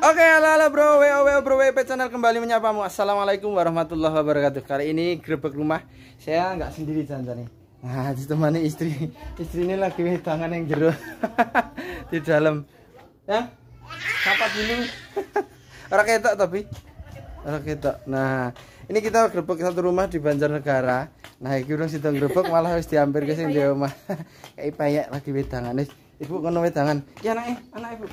Oke, okay, halo halo bro, WO WO bro WP channel kembali menyapamu. Assalamualaikum warahmatullahi wabarakatuh. Kali ini grebek rumah saya nggak sendiri jangan nih. Nah, ditemani istri. Istri ini lagi tangan yang jeruk di dalam. Ya? Apa dulu. Orang ketok tapi. Orang ketok. Nah, ini kita grebek satu rumah di Banjarnegara. Nah, ini udah sidang grebek malah harus diambil ke sini di rumah. Kayak payah lagi wedangan. Ibu kono wedangan. Ya naik, eh, anak ibu.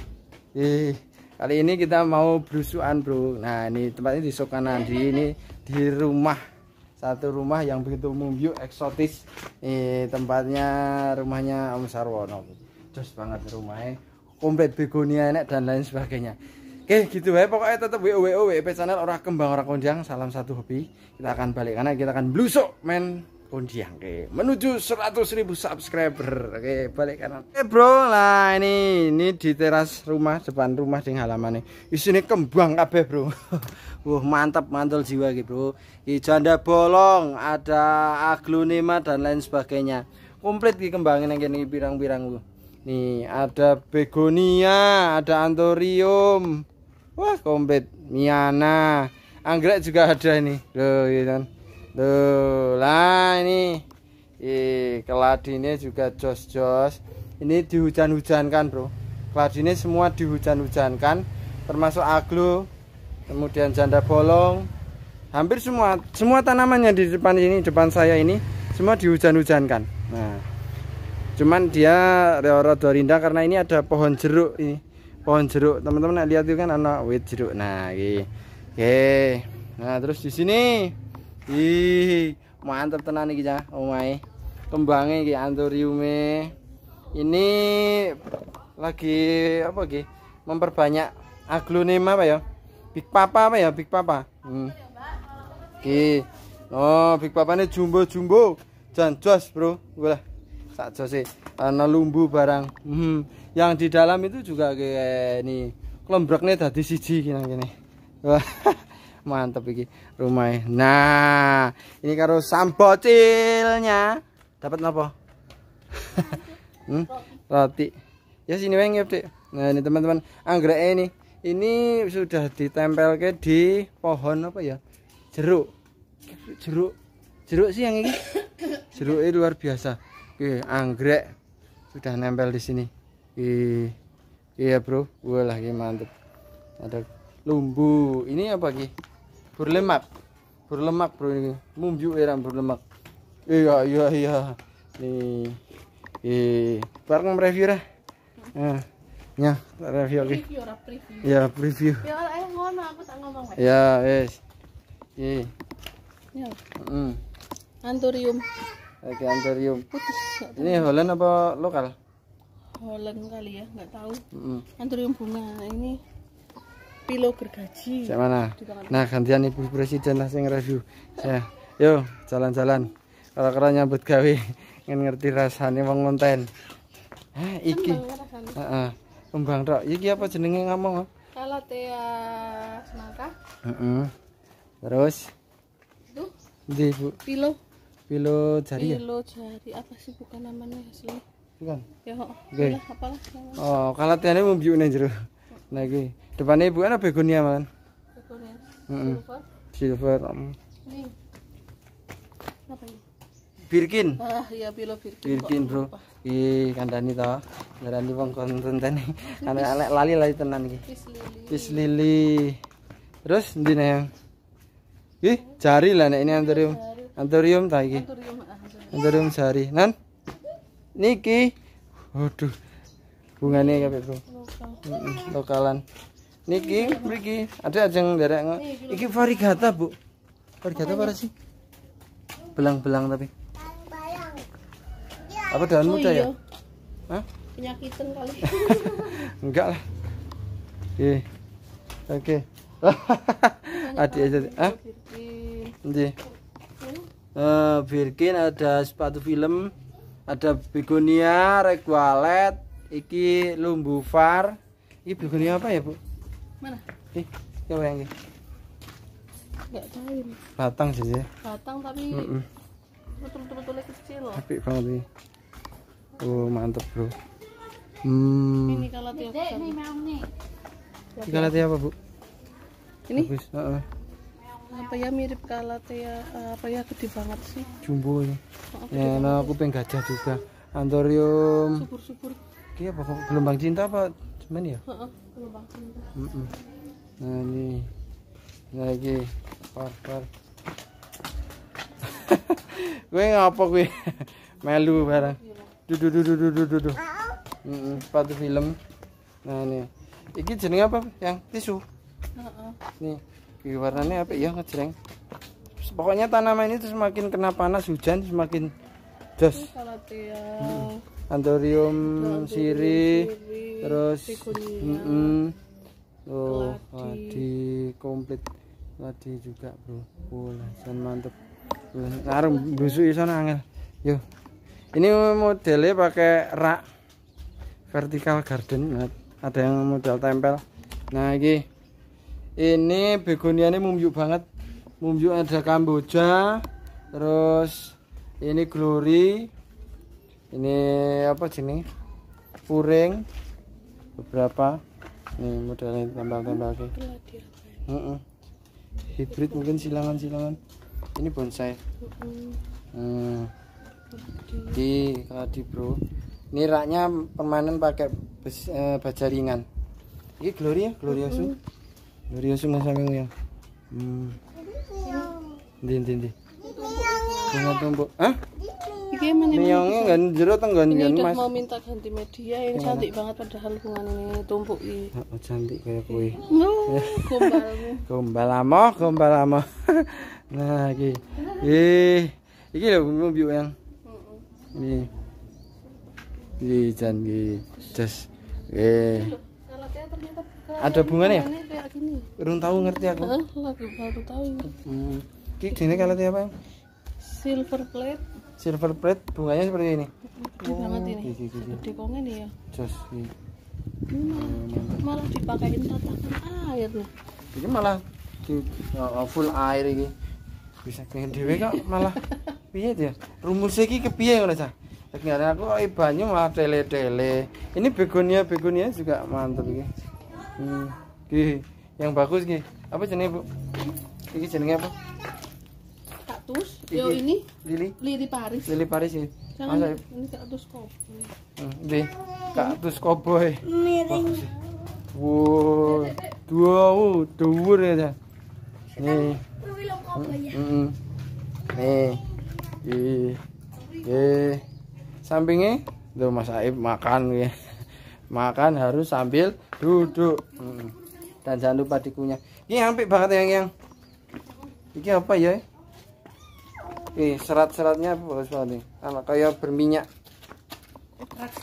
Ih. Kali ini kita mau berusuhan bro. Nah ini tempatnya di Sokanan ini di rumah satu rumah yang begitu mumbyu eksotis. Ini tempatnya rumahnya Om Sarwono. Jos banget rumahnya, komplit begonia enak dan lain sebagainya. Oke gitu ya pokoknya tetap WO WO WP channel orang kembang orang konjang salam satu hobi kita akan balik karena kita akan blusuk men Pondiang ke menuju 100.000 subscriber oke balik kanan oke eh, bro lah ini ini di teras rumah depan rumah di halaman nih sini kembang kabeh bro Wah mantap mantul jiwa gitu bro di janda bolong ada aglonema dan lain sebagainya komplit di kembangin yang birang pirang-pirang nih ada begonia ada antorium wah komplit miana anggrek juga ada ini loh gitu iya kan? Tuh, lah ini. Ih, keladinya juga jos-jos. Ini dihujan-hujankan, Bro. Keladinya semua dihujan-hujankan, termasuk aglo, kemudian janda bolong. Hampir semua semua tanamannya di depan ini, depan saya ini semua dihujan-hujankan. Nah. Cuman dia rada rindah karena ini ada pohon jeruk ini. Pohon jeruk, teman-teman lihat itu kan anak wit jeruk. Nah, ini. Oke. Nah, terus di sini Ih, mantap tenan iki Oh my. Kembangnya iki anthuriume. Ini lagi apa iki? Memperbanyak aglonema apa ya? Big Papa apa ya? Big Papa. Hmm. Oke. Oh, Big Papa ini jumbo-jumbo. Jan jos, Bro. Gue lah. Sak jose. sih. Ana lumbu barang. Hmm. Yang di dalam itu juga kayak ini. Klembreknya tadi siji gini gini. Wah. mantep iki rumah nah ini karo sambocilnya dapat apa? hmm? roti ya sini wengi update nah ini teman-teman anggrek ini ini sudah ditempel ke di pohon apa ya jeruk jeruk jeruk sih yang ini jeruk ini luar biasa Oke, anggrek sudah nempel di sini iya bro gue lagi mantep ada lumbu ini apa ki berlemak berlemak bro ini mumbu era berlemak iya iya iya nih eh bareng ya, review lah nah ya review oke ya preview ya eh, eh, ngono aku tak ngomong ya wes iya mm. anturium oke anturium putih ini Holland apa lokal Holland kali ya nggak tahu mm. anturium bunga ini pilo gergaji. Siapa mana? Nah, gantian Ibu Presiden lah sing review. Ya, yo jalan-jalan. Kalau kira nyambut gawe ingin ngerti rasanya wong ngonten. Hah, eh, iki. Heeh. Kembang tok. Iki apa jenenge ngomong? Oh? teh semangka. Heeh. Terus Itu? Di, Bu. Pilo. Pilo jari. Ya? Pilo jari apa sih bukan namanya asli? Bukan. Ya, oh. Okay. Apalah, oh, ini mau biu nih jeruk lagi depannya ibu ada kan begonia man begonia silver silver mm. ini apa ini Birkin. Ah, iya pilo Birkin. Birkin, Bro. Ih, kandani toh. Kandani bang konten tani. Ana elek lali lali tenan iki. Pis lili. Pis lili. Terus endi ne? Ih, Cari lah nih ini anthurium. Anthurium tadi Anthurium. Ah, anthurium cari. Nan. Niki. Waduh bungane kabeh bro lokalan niki mriki ada ajeng derek iki varigata bu varigata apa sih belang-belang tapi apa daun muda ya Hah? penyakitan kali enggak lah iya. oke oke adik aja ah nanti uh, eh, Birkin ada sepatu film ada begonia regualet iki lumbu far iki bluegoni apa ya bu mana Ih, coba yang ini Gak tahu batang sih ya batang tapi mm -mm. betul kecil loh tapi banget ini oh mantep bro hmm ini kalau tiap ini nih kalate apa bu ini Habis, uh -uh. apa ya mirip kalate eh, ya apa ya gede banget sih jumbo ya oh, ya nah, aku pengen gajah juga antorium subur-subur dia apa gelombang cinta apa cuman ya gelombang cinta nah ini lagi par par gue ngapa gue melu barang dudu dudu dudu dudu mm Heeh, sepatu film nah ini ini jenenge apa yang tisu nih warnanya apa ya ngejreng pokoknya tanaman ini tuh semakin kena panas hujan semakin jos antorium siri, terus loh Oh, wadi komplit wadi juga bro pulasan mantep larung busuk isan angel yo ini modelnya pakai rak vertikal garden ada yang model tempel nah ini ini begonia ini mumjuk banget mumjuk ada kamboja terus ini glory ini apa sini puring beberapa nih modelnya tambah tambah lagi uh -uh. hybrid mungkin silangan-silangan ini bonsai hmm. di kaladi bro ini raknya permanen pakai bes, eh, baja ringan ini gloria ya? glorioso glorioso mas ya hmm. dinding dindi din. Bunga tumbuk. Iki meneh. Niyonge nggon jero tenggon nggon Mas. Ini mau minta ganti media yang cantik banget padahal hubungan ini tumpuk iki. Heeh, cantik kayak kowe. Gombalmu. Gombal amo, gombal amo. Nah, iki. Eh, iki lho ngomong biu yang. Ya? Ini, ini jan iki. Des. Eh. Ada bunganya ya? Urung tahu ngerti aku. Heeh, lagu baru tahu. Hmm. Iki jenenge kalate apa? Silver plate silver plate bunganya seperti ini gede oh, banget ini gede, kok ini ya jos ini iya. malah dipakein tatakan air loh ini malah di, oh, oh, full air ini bisa pengen dewe kok malah piye ya rumusnya ini kepiye kalau saya ternyata aku oh, banyu malah tele-tele ini begonia begonia juga mantap ini hmm. Gih, yang bagus gih apa jenenge, bu ini jenenge apa Yo ini lili lili Paris. Lili Paris ya. Jangan ini kaktus koboi. Hmm, ini kaktus koboi. Miring. Wow, dua, dua ya. Nih. Hmm, ya. Hmm, hmm, nih. Ih. Eh. Sampingnya tuh Mas Aib makan ya. Makan harus sambil duduk. Hmm. Dan jangan lupa dikunyah. Ini hampir banget yang yang. Ini apa ya? Eh? Ih, serat-seratnya bagus banget nih. Anak kayak berminyak.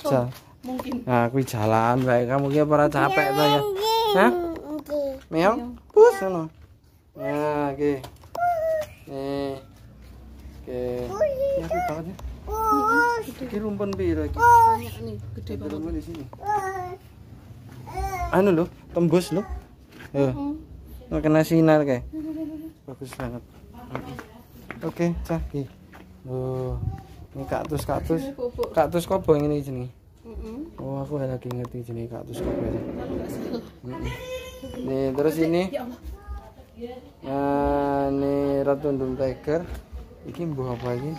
Ja. Mungkin. Nah, aku jalan baik kamu ki para capek to ya. Hah? Meong. Pus ngono. Nah, oke Nih. Oke. Ya, banget rumpun biru lagi. gede di sini. Anu loh, tembus loh. Heeh. Kena sinar kayak. Bagus banget oke cah iki oh ini kaktus kaktus kaktus kobo ini jenis oh aku lagi ngerti jenis kaktus kobo ya nih terus ini nah ini dum tiger ini buah apa ini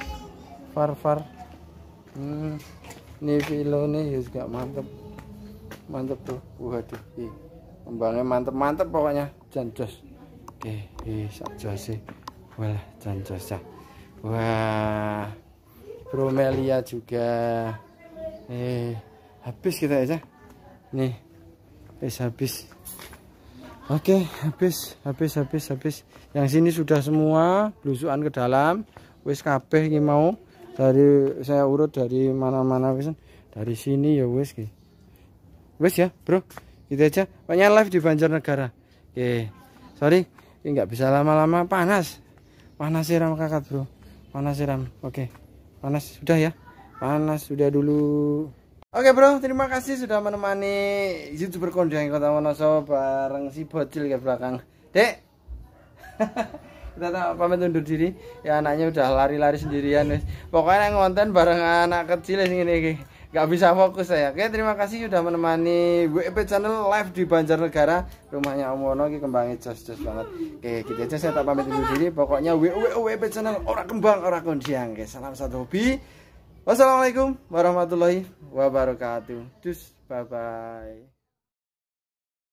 far far hmm ini filo nih ya juga mantep mantep tuh waduh ih kembangnya mantep mantep pokoknya jangan jos oke eh, eh sak sih Wah Jancosa. wah bromelia juga eh habis kita aja nih habis habis oke habis habis habis habis yang sini sudah semua belusuan ke dalam wis kabeh iki mau dari saya urut dari mana-mana wis dari sini ya wis ki wis ya bro kita gitu aja pokoknya live di Banjarnegara oke sorry ini nggak bisa lama-lama panas panas siram kakak bro panas siram oke panas sudah ya panas sudah dulu Oke bro, terima kasih sudah menemani youtuber kondang kota Wonosobo bareng si bocil ke belakang. Dek, kita tak pamit undur diri. Ya anaknya udah lari-lari sendirian Pokoknya yang nonton bareng anak kecil sing ini nggak bisa fokus saya oke terima kasih sudah menemani WP channel live di Banjarnegara rumahnya Om Wono ki kembangnya jos jos banget oke gitu aja saya tak pamit dulu diri pokoknya WP channel orang kembang orang kondiang oke salam satu hobi wassalamualaikum warahmatullahi wabarakatuh dus bye bye